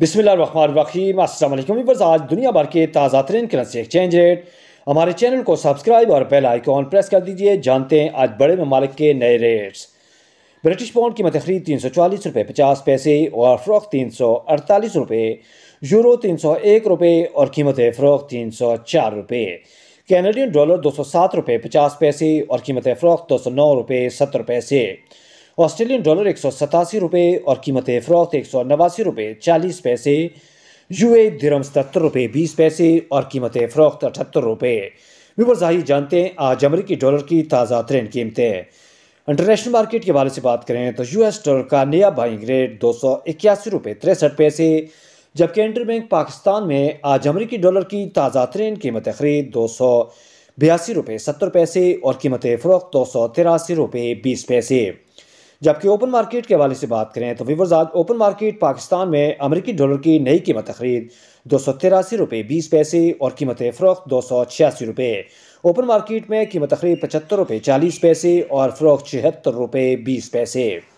बिसमीम असल आज दुनिया भर के ताज़ा तरीन करेंसी एक्सचेंज रेट हमारे चैनल को सब्सक्राइब और बेल आइकॉन प्रेस कर दीजिए जानते हैं आज बड़े ममालिक के नए रेट्स ब्रिटिश पाउंड की मतखरी तीन सौ चालीस रुपये पचास पैसे और फ़रोख तीन सौ अड़तालीस रुपये यूरो तीन सौ एक रुपये और कीमत फ़रोख तीन सौ चार रुपये कैनेडियन डॉलर दो सौ सात रुपये पचास पैसे और कीमत फ़रोख दो सौ नौ रुपये सत्तर पैसे ऑस्ट्रेलियन डॉलर एक सौ सतासी रुपये और कीमत फ़रोख्त एक सौ नवासी रुपये चालीस पैसे यू ए दिरम सतर रुपये बीस पैसे और कीमत फ़रोख्त अठहत्तर रुपये व्यूवर्स आइए जानते हैं आज अमरीकी डॉलर की ताज़ा तरीन कीमतें इंटरनेशनल मार्केट के हवाले से बात करें तो यूएस डॉलर का नया बाइंग रेट दो सौ इक्यासी रुपये तिरसठ पैसे जबकि बैंक पाकिस्तान में आज अमरीकी डॉलर की ताज़ा तरीन कीमत खरीद दो सौ बयासी रुपये सत्तर पैसे और कीमत फ़रोख्त दो सौ तिरासी रुपये बीस पैसे जबकि ओपन मार्केट के हवाले से बात करें तो वीवर्स आज ओपन मार्केट पाकिस्तान में अमरीकी डॉलर की नई कीमत तकरीद दो सौ तिरासी रुपये बीस पैसे और कीमत फ़रोख्त दो सौ छियासी रुपये ओपन मार्केट में कीमत तकरीब पचहत्तर रुपये चालीस पैसे और फ़रोख्त छिहत्तर रुपये बीस पैसे